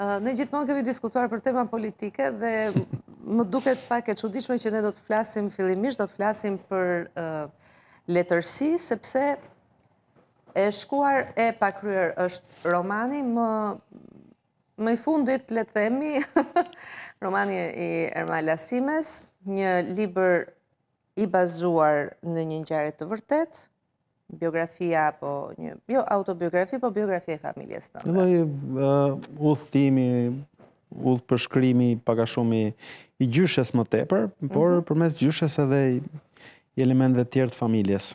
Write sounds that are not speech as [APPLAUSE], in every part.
Ne gjithmonë kemi diskutuar për tema politike dhe [LAUGHS] më duket pak e qudishme që ne do të flasim fillimisht, do të flasim për letërsi, sepse e shkuar e pakryer është romani, më i fundit letë themi, [LAUGHS] romani i Erma Lasimes, një liber i bazuar në një njëgjarit të vërtetë, biografia apo një, jo autobiografi, po biografia e familjes të ndërë. Dhe dhe ullëtimi, ullë përshkrimi paka shumë i gjyshes më tepër, por mhm. për mes gjyshes edhe i elementve tjertë familjes.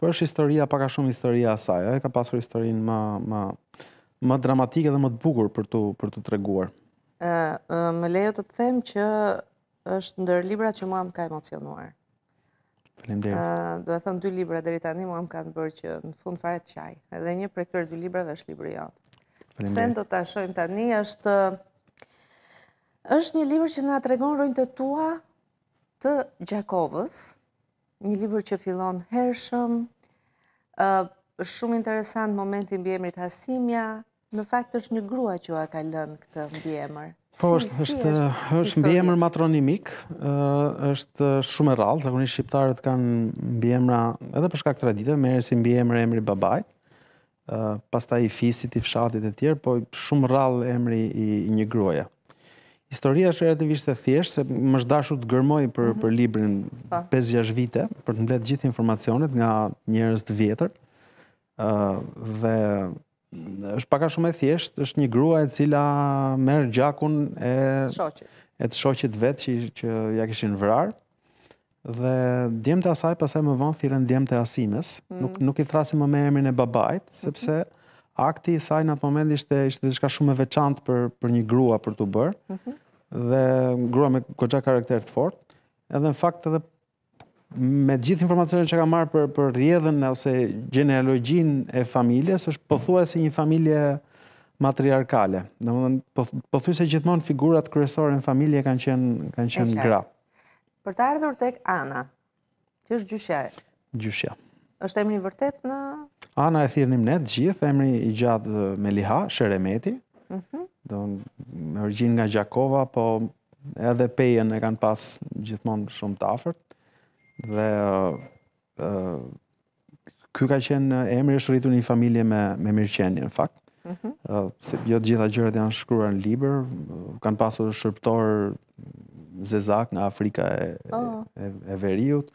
Por është historia, paka shumë historia asaj, e ka pasur historin më dramatikë dhe më të bukur për të treguar. Më lejo të të them që është ndër libra që mua më ka emocionuar. Do e thënë dy libra dheri tani, mua më kanë bërë që në fund fare të qaj. Edhe një për kërë dy libra dhe është libri jatë. Pse në do të ashojmë tani, është është një libra që nga të regonë rojnë të tua të Gjakovës. Një libra që filonë hershëm, shumë interesant momentin bjemrit hasimja. Në fakt është një grua që a ka lënë këtë bjemrë. Po, është është është mbiemër matronimik, është shumë e rrallë, zakonisht shqiptarët kanë mbiemra edhe për shkak të traditave, si mbiemër emri babait, pastaj i fisit, i fshatit e tjerë, po shumë rrallë emri i një gruaje. Historia është relativisht e thjeshtë, thjesht se më shdashu dashur të gërmoj për mhm. për librin 5-6 po. vite për të mbledhur gjithë informacionet nga njerëz të vjetër. dhe është paka shumë e thjesht, është një grua e cila merë gjakun e, e të shoqit vetë që, që ja këshin vrarë, dhe djemë të asaj pasaj më vonë thiren djemë të asimes, mm. nuk, nuk i thrasim më me emrin e babajt, mhm. sepse akti i saj në atë moment ishte, ishte dhe shumë e veçantë për, për një grua për të bërë, mm -hmm. dhe grua me kogja karakter të fort, edhe në fakt edhe me gjithë informacionin që ka marrë për, për rjedhen ose genealogjin e familjes, është pothuajse një familje matriarkale. Në pothuajse se gjithmonë figurat kryesore në familje kanë qenë, kanë qenë gra. Për të ardhur tek Ana, që është gjyshja e? Gjyshja. është emri vërtet në... Ana e thirrnim ne të gjithë, emri i gjatë mhm. me liha, Sheremeti, mm -hmm. do në nga Gjakova, po edhe pejen e kanë pas gjithmonë shumë të afërt dhe ëh uh, uh, ka qenë uh, emri është rritu në një familje me me në fakt. Ëh mhm. sepse jo të gjitha gjërat janë shkruar në libër, kanë pasur shërptor zezak nga Afrika oh. e e veriut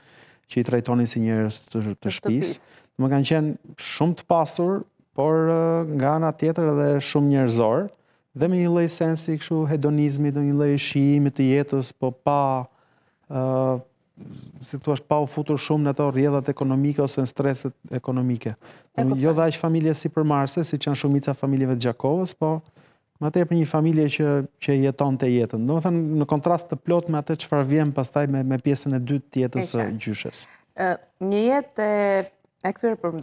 që i trajtonin si njerëz të shtëpisë. Më kan qenë shumë të pasur, por nga ana tjetër edhe shumë njerëzor, dhe me një lloj sensi kështu hedonizmi, do një lloj shijimi të jetës, po pa ëh si të është pa u futur shumë në ato rjedhët ekonomike ose në streset ekonomike. Jo dhe aqë familje si për Marse, si që në shumica familjeve të Gjakovës, po më atër për një familje që jeton të jetën. Në më thënë në kontrast të plot me atë që farë vjen pastaj me pjesën e dytë të jetës gjyshes. Një jetë e këtër për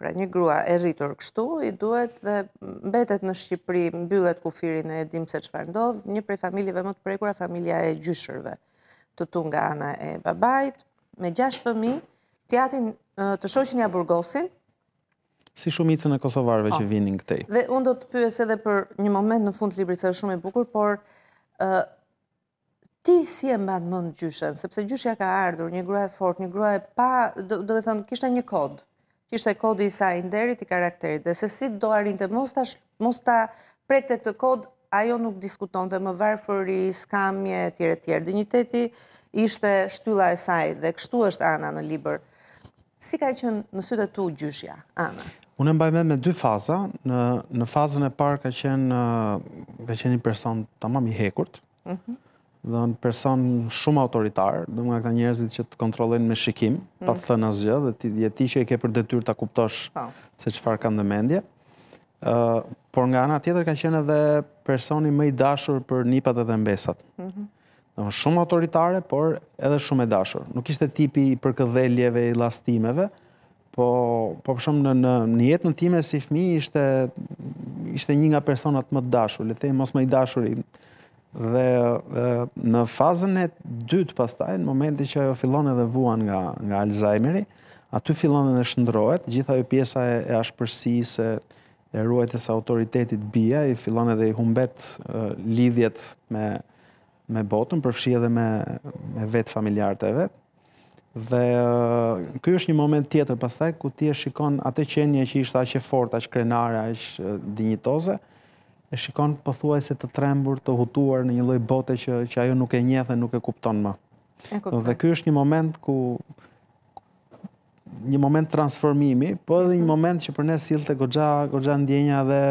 pra një grua e rritur kështu, i duhet dhe mbetet në Shqipëri, mbyllet kufirin e dim se që farë ndodhë, një prej familjeve më të prekura familja e gjyshërve të tu nga ana e babajt, me gjashtë fëmi, të të shoqin e burgosin. Si shumicën e Kosovarve që po. vinin këtej. Dhe unë do të pyës edhe për një moment në fund të libri të e shumë e bukur, por ti si e mba mund gjyshen, sepse gjyshja ka ardhur, një grua e fort, një grua e pa, do e thënë, kishtë e një kod, kishtë e kod i sa nderit i karakterit, dhe se si do arin të mos ta prekte të kod ajo nuk diskuton të më varfëri, skamje, tjere tjere. Digniteti ishte shtylla e saj dhe kështu është Ana në Liber. Si ka i qënë në sytë të tu gjyshja, Ana? Unë e mbajme me dy faza. Në fazën e parë ka qenë ka qenë një person të mami hekurt, mhm. dhe në person shumë autoritar, dhe nga këta njerëzit që të kontrolin me shikim, pa të mhm. thënë asgjë, dhe ti jeti që e ke për detyr të kuptosh po. se qëfar kanë dhe mendje. Por nga ana tjetër ka qenë edhe personi më i dashur për nipat edhe mbesat. Mhm. Shumë autoritare, por edhe shumë e dashur. Nuk ishte tipi për këdheljeve i lastimeve, po, po përshumë në jetë në time si fmi ishte një nga personat më dashur, le thejë mos më i dashurin. Dhe në fazën e dytë pastaj, në momenti që ajo fillon edhe vuan nga Alzheimeri, aty fillon edhe shëndrojet, gjitha jo pjesa e ashpërsisë, se e ruajtës autoritetit bia, i fillon edhe i humbet lidhjet me, me botën, përfshi edhe me, me vetë familjarë të vetë. Dhe uh, kjo është një moment tjetër pastaj, ku ti e shikon atë qenje që ishtë aqe fort, aqe krenare, aqe dinjitoze, e shikon pëthuaj se të trembur, të hutuar në një loj bote që, që ajo nuk e njethe, nuk e kupton më. E dhe kjo është një moment ku një moment transformimi, po edhe një mhm. moment që për ne sill të goxha, goxha ndjenja dhe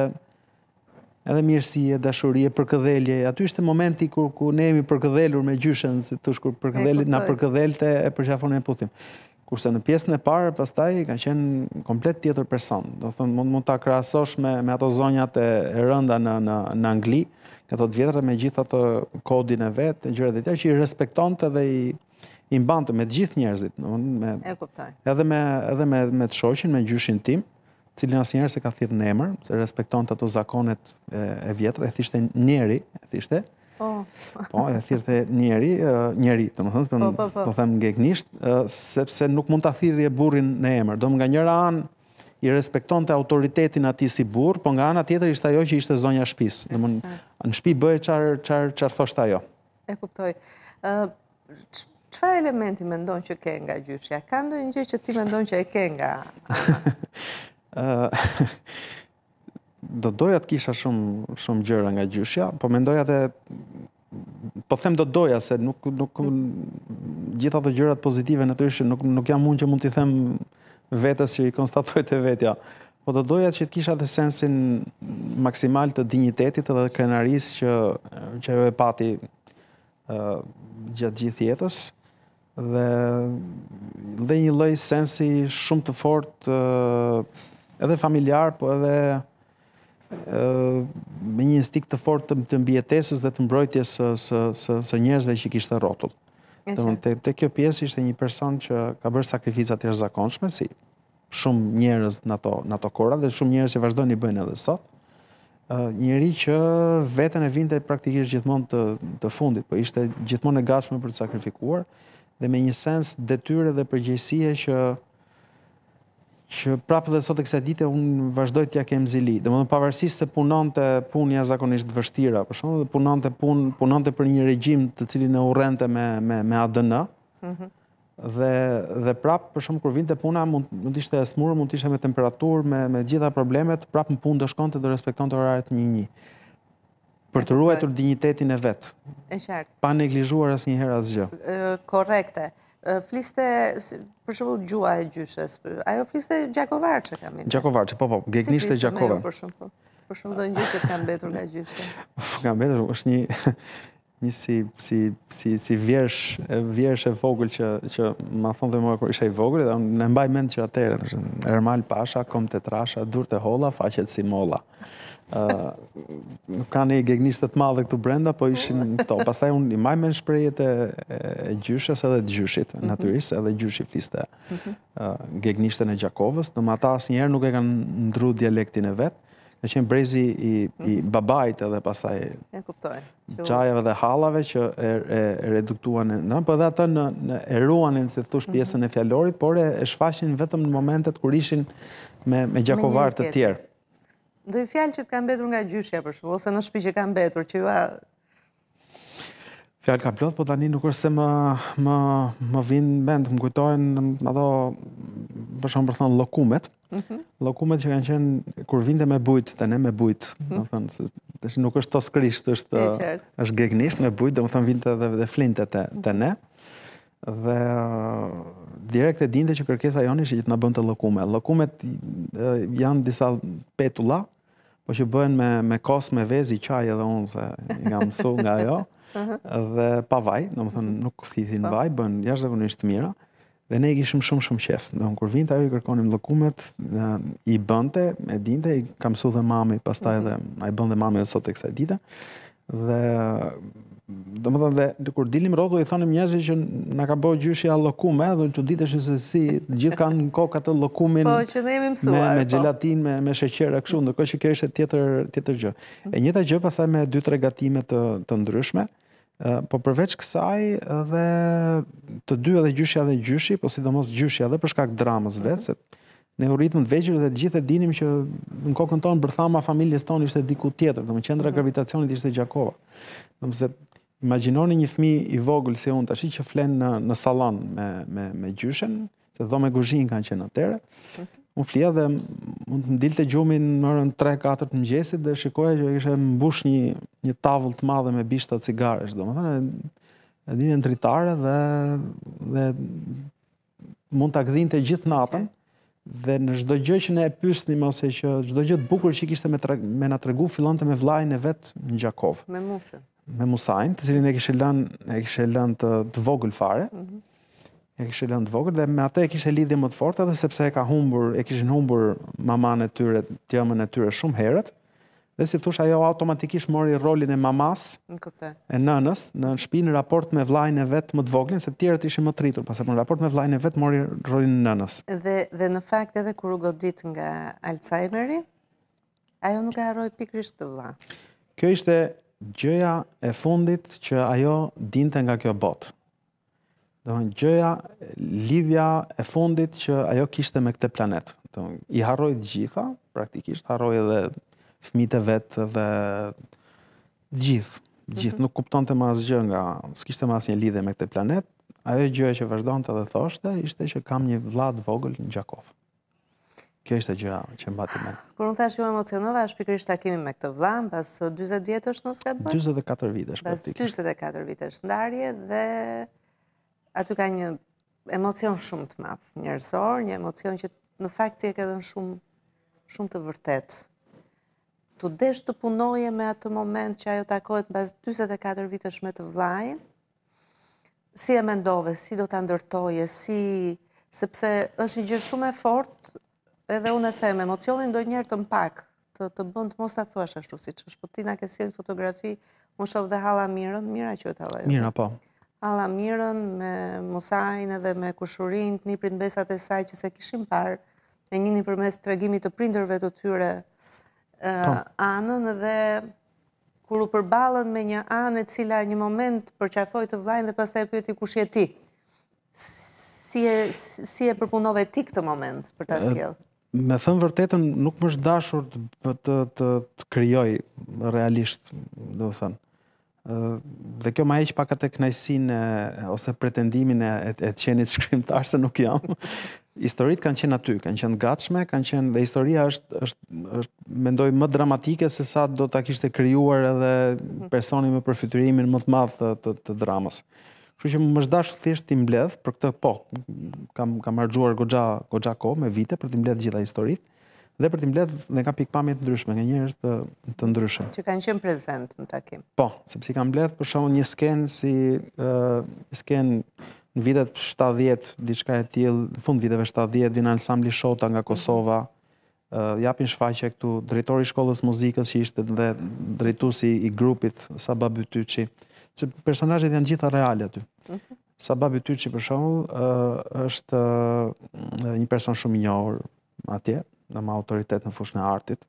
edhe mirësie, dashurie, përkëdhelje. Aty ishte momenti kur ku ne jemi përkëdhelur me gjyshen, si të shkur përkëdhelit, na përkëdhelte e përgjafon e putim. Kurse në pjesën e parë, pastaj, ka qenë komplet tjetër person. Do thënë, mund, ta të akrasosh me, ato zonjat e, rënda në, në, në Angli, këto të vjetër me gjithë ato kodin e vetë, gjyre dhe tja, që i respektonte dhe i, i mbante me të gjithë njerëzit, domthonë me e kuptoj. Edhe me edhe me me të shoqin, me gjyshin tim, cili asnjëherë s'e ka thirrë në emër, se respekton ato zakonet e, e vjetra, e thishte njeri, e thishte. Po. Po, e thirrte njeri, njeri, domethënë po po, po, po, po. them gjeknisht, sepse nuk mund ta thirrje burrin në emër. Domthonë nga njëra anë i respekton të autoritetin ati si bur, po nga ana tjetër ishte ajo që ishte zonja shpis. Dhe mund, në shpi bëhe qarë qar, qar thosht ajo. E kuptoj. Uh, Qëfar elementi me ndonë që ke nga gjyshja? Ka ndonë një që ti me ndonë që e ke nga? [LAUGHS] Do doja të kisha shumë gjyra nga gjyshja, po me ndoja dhe... Po them do doja, se nuk... Gjitha të gjyrat pozitive në të ishë, nuk jam mund që mund t'i them vetës që i konstatoj të vetja. Po do doja që t'kisha dhe sensin maksimal të dignitetit dhe krenaris që e pati gjatë gjithë jetës, dhe dhe një lloj sensi shumë të fortë edhe familjar, po edhe me një instik të fort të, mbjetesis dhe të mbrojtjes së, së, së, njerëzve që kishtë rotull. Të, të, të kjo pjesë ishte një person që ka bërë sakrificat e rëzakonshme, si shumë njerëz në ato, kora dhe shumë njerëz që vazhdojnë i bëjnë edhe sot. Njëri që vetën e vinte praktikisht gjithmonë të, të fundit, po ishte gjithmonë e gashme për të sakrifikuar, dhe me një sens detyre dhe përgjësie që që prapë dhe sot e kësa dite unë vazhdoj të ja kem zili. Dhe më dhe pavarësisht se punon të punë zakonisht vështira, për shumë, dhe punon të punë, punon të për një regjim të cilin e urente me, me, me ADN, mhm. dhe, dhe prapë, për shumë, kur vinte puna, mund, të ishte e smurë, mund ishte me temperaturë, me, me gjitha problemet, prapë më punë dhe shkonte dhe respekton të orarit një një për të ruajtur dignitetin e vetë. E shartë. Pa neglizhuar asë një herë asë gjë. Korekte. Fliste, për shumë gjua e gjyshes, ajo fliste gjakovarë që kam minë. Gjakovarë, po po, gegnishte gjakovarë. Si fliste me për shumë do një gjyshet kam betur nga gjyshet. [LAUGHS] Kam betur, është një [LAUGHS] një si vjersh e vogël që ma thon dhe më kërë isha i vogël, dhe në mbaj mend që atërë, Ermal Pasha, Komte Trasha, Durte Hola, faqet si Mola nuk kanë një gegnistët madhe këtu brenda, po ishin këto. Pasaj unë i majme në shprejit e gjyshës edhe të gjyshit, mhm. edhe gjyshit fliste mhm. gegnishtën e Gjakovës, në më asë njerë nuk e kanë ndru dialektin e vetë, Në qenë brezi i mhm. babajt edhe pasaj qajave dhe halave që e reduktuan, Po edhe dhe ata në eruanin, si të thush, pjesën e fjallorit, por e shfashin vetëm në momentet kër ishin me Gjakovar të tjerë. Dojë fjalë që të kam betur nga gjyshja për shumë, ose në shpi që kam betur, që a... Fjalë ka plotë, po tani nuk është se më, më, më vinë bend, më kujtojnë, më do, për shumë për thonë, lokumet. Mhm. Lokumet që kanë qenë, kur vinde me bujtë, të ne me bujtë, më mhm. thënë, se, nuk është toskrisht, është, është gegnisht me bujt, dhe më dhe, flinte të, ne. Dhe direkt e dinte që kërkesa jonë ishte që të na bënte llokume. Llokumet janë disa petulla, po që bëhen me me kos me vezë qaj edhe unë se nga [LAUGHS] mësu nga ajo. dhe pa vaj, domethënë nuk thithin po. vaj, bën jashtëzakonisht mira. Dhe ne i kishim shumë shumë qef. Domthon kur vinte ajo i kërkonim llokumet, i bënte, e dinte, i kam mësu dhe mami, pastaj mhm. edhe ai bën dhe mami sot tek sa ditë dhe do më thënë dhe kur dilim rogo i thonim njëzë që nga ka bo gjyshi a lokume dhe që ditë është se si gjithë kanë në kokat të lokumin po, që ne mësuar, me, po. gjelatin me, me sheqer e këshu mm. në kohë që kjo ishte tjetër, tjetër gjë e njëta gjë pasaj me dy tre gatime të, të ndryshme po përveç kësaj dhe të dy edhe gjyshi edhe gjyshi po sidomos gjyshi edhe për shkak dramës mm-hmm. vetë se neuritmë të vegjër dhe të gjithë e dinim që në kokën tonë bërthama familjes tonë ishte diku tjetër, domethënë më qendra mhm. gravitacionit ishte Gjakova. Dhe imagjinoni imaginoni një fmi i vogël se unë të ashtë që flenë në, në salon me, me, me gjyshen, se dhomë me guzhin kanë qenë atërë, unë flia dhe mund të mdilë të gjumin në 3-4 të mëngjesit dhe shikoja që ishte mbush një, një tavull të madhe me bishta cigaresh, domethënë më thënë, e dinë në dritare dhe, dhe mund ta akdhin gjithë natën, dhe në çdo gjë që ne e pyesnim ose që çdo gjë të bukur që kishte me tra, me na tregu fillonte me vllajin e vet në Gjakov. Me Musa. Me Musain, të cilin e kishte lënë, e kishte lënë të, të vogël fare. Mm -hmm. E kishte lënë të vogël dhe me atë e kishte lidhje më të fortë edhe sepse e ka humbur, e kishin humbur mamën e tyre, tëmën e tyre shumë herët. Dhe si thush, ajo automatikisht mori rolin e mamas, e nënës, në shpi në raport me vlajnë e vetë më të voglin, se tjerët ishi më të rritur, pasë në raport me vlajnë e vetë mori rolin e nënës. Dhe në fakt edhe kërë u godit nga Alzheimeri, ajo nuk e haroj pikrisht të vla. Kjo ishte gjëja e fundit që ajo dinte nga kjo botë. Dhe gjëja, lidhja e fundit që ajo kishte me këte planetë. I të gjitha, praktikisht, harrojt edhe fëmijët e vet dhe gjithë, gjithë mhm. nuk kuptonte më asgjë nga s'kishte më asnjë lidhje me këtë planet. Ajo gjë që vazhdonte dhe thoshte ishte që kam një vëlla vogël në Gjakov. Kjo ishte gjë që mbati më. Kur u thash ju emocionova, është pikërisht takimi me këtë vëlla, pas 40 vjetësh nuk ka bërë. 44 vjetësh praktik. 44 vjetësh ndarje dhe aty ka një emocion shumë të madh, njerëzor, një emocion që në fakt i dhënë shumë shumë të vërtetë të desh të punoje me atë moment që ajo takohet në bazë 24 vitesh me të vlajnë, si e mendove, si do të ndërtoje, si, sepse është një gjithë shumë e fort, edhe unë e theme, emocionin do njërë të mpak, të bënd mos të thuash ashtu, si që është, po tina ke si e fotografi, më shofë dhe hala mirën, mira që e të hala jo. Mira, po. Hala mirën, me Mosajnë edhe me kushurin, të një prindbesat e saj që se kishim parë, e njëni përmes të regimit të prinderve të tyre, Po. anën dhe kur u përbalën me një anë e cila një moment përqafoj të vlajnë dhe pas të e pyëti kush je ti. Si e përpunove ti këtë moment për ta sjellë? Me thëmë vërtetën, nuk më është dashur të kryoj realisht, dhe më thënë dhe kjo ma eqë pak atë knajsin ose pretendimin e të qenit [LAUGHS] shkrimtar se nuk jam. Historit kanë qenë aty, kanë qenë gatshme, kanë qenë dhe historia është, mendoj, më dramatike se sa do të kishtë e kryuar edhe personi me përfyturimin më të madhë të dramas. Që që më shdashë thjesht të imbledhë, për këtë po, kam margjuar gogja ko me vite për të imbledhë gjitha historitë, dhe për t'im bledhë dhe ka pikpamit të ndryshme, nga njërës të ndryshme. Që kanë qenë prezent në takim? Po, sepse kanë bledhë për shumë një skenë si skenë në vitet 70, diçka e në fund viteve 70, vina ensambli Shota nga Kosova, japin shfaqe këtu drejtori shkollës muzikës që ishte dhe drejtusi i grupit Sababy Tyqi, që personajet janë gjitha reale aty. Mhm. Sababy Tyqi për shumë është një person shumë njohër atje, dhe me autoritet në fushën e artit.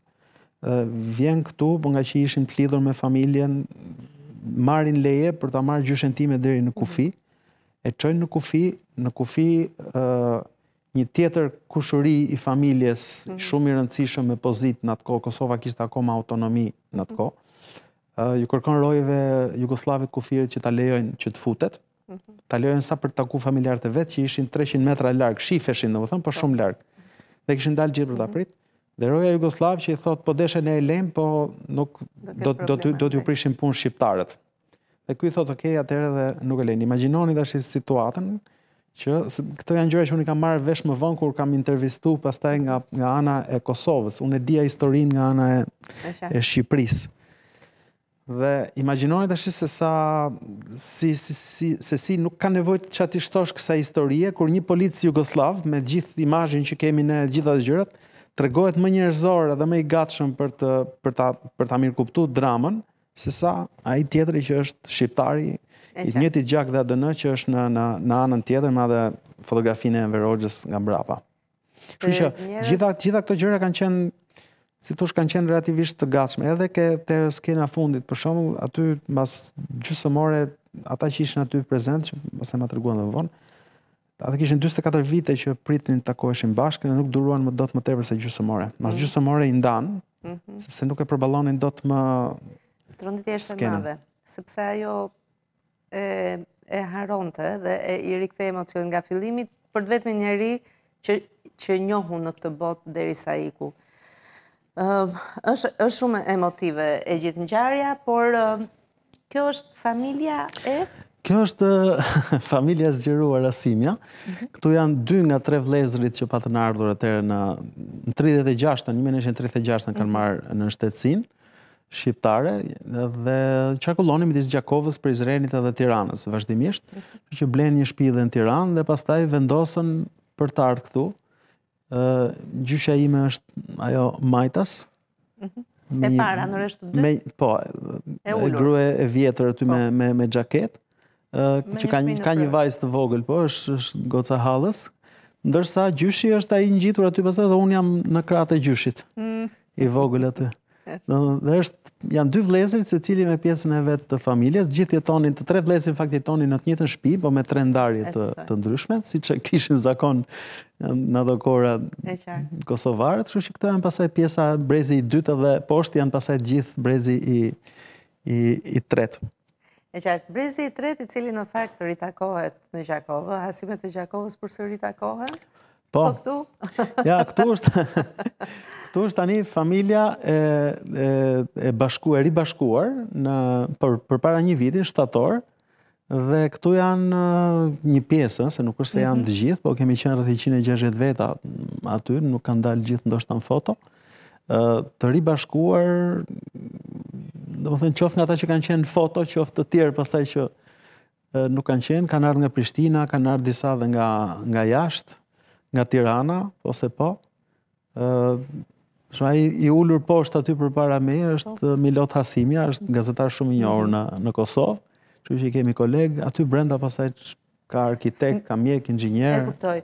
Dhe vjen këtu, po nga që ishin të lidhur me familjen, marrin leje për ta marrë gjyshen time deri në kufi, mhm. e çojnë në kufi, në kufi ë një tjetër kushuri i familjes mhm. shumë i rëndësishëm me pozit në atë kohë, Kosova kishtë akoma autonomi në atë mhm. kohë, ju kërkon rojeve Jugoslavit kufirit që ta lejojnë që të futet, ta lejojnë sa për të taku familjarët e vetë që ishin 300 metra largë, shifeshin në vëthëm, për shumë largë dhe kishin dalë gjithë për të mhm. aprit. Dhe roja Jugoslav që i thot, po deshe ne e lem, po nuk do t'ju po. prishin punë shqiptarët. Dhe kuj thot, okej, atërë dhe nuk e lem. Imaginoni dhe shi situatën, që këto janë gjëre që unë i kam marrë vesh më vënd, kur kam intervistu pastaj nga ana e Kosovës. Unë e dia historin nga ana e Shqipërisë dhe imagjinoni tash se sa si si si se si nuk ka nevojë të çati shtosh kësaj historie kur një polic jugosllav me gjithë imazhin që kemi ne të gjitha të gjërat tregohet më njerëzor dhe më i gatshëm për të për ta për ta mirë kuptu dramën se sa ai tjetëri që është shqiptari i njëjtit gjak dhe ADN që është në në në anën tjetër dhe fotografinë e Verogës nga brapa. Kështu që gjitha gjitha këto gjëra kanë qenë si tush kanë qenë relativisht të gatshme. Edhe ke te skena fundit, për shembull, aty mbas gjysmore ata që ishin aty prezent, që mos e ma treguan më vonë, ata kishin 44 vite që pritnin të takoheshin bashkë dhe nuk duruan më dot më tepër se gjysmore. Mbas mm i ndan, mhm. sepse nuk e përballonin dot më Trondit është e madhe, sepse ajo e e haronte dhe e i rikthe emocionin nga fillimi për vetëm njëri që që njohu në këtë botë derisa iku është shumë emotive e gjithë në gjarja, por kjo është familia e... Kjo është [LAUGHS] familja zgjeruar rasimja. Mhm. Këtu janë dy nga tre vlezrit që patë në ardhur atërë në 36, në një menishtë mhm. në 36 në kanë marë në shtetsin shqiptare dhe qakulloni me disë Gjakovës për Izrenit edhe Tiranës, vazhdimisht, mhm. që blenë një shpidhe në Tiranë dhe pastaj vendosën për tartë këtu, gjyshja ime është ajo majtas. Mhm. E para, në të dy? Po, e grue e vjetër aty me po. gjaket, që ka një vajzë të vogël, po, është goca halës. Ndërsa gjyshi është a i një gjitur aty pasaj dhe unë jam në kratë e gjyshit, mm. i vogël aty. Dhe Do të janë dy vëllezër secili me pjesën e vet të familjes, gjithë jetonin të tre vëllezër fakt jetonin në të njëjtën shtëpi, po me tre ndarje të të ndryshme, siç e kishin zakon në ato kohra Kosovarët, kështu që këto janë pasaj pjesa brezi i dytë dhe poshtë janë pasaj të gjithë brezi i i i tretë. E qartë, brezi i tretë i cili në fakt ritakohet në Gjakovë, hasimet të Gjakovës përsëri takohen. Po, po [LAUGHS] ja, këtu është, [LAUGHS] këtu është tani familja e bashkuar, e ribashkuar, për para një vitin, shtator, dhe këtu janë një pjesë, se nuk është se janë mhm. të gjithë, po kemi qenë rëthi 160 veta aty, nuk kanë dalë gjithë ndoshtë në foto, të ribashkuar, dhe më thënë qofë nga ta që kanë qenë foto, qofë të tjerë, pastaj që nuk kanë qenë, kanë ardhë nga Prishtina, kanë ardhë disa dhe nga jashtë, nga Tirana, ose po. Shma i ullur po është aty për para me, është po. Milot Hasimja, është gazetar shumë mhm. një orë në Kosovë, që që i kemi kolegë, aty brenda pasaj që ka arkitekt, ka mjek, ingjinerë. E kuptoj.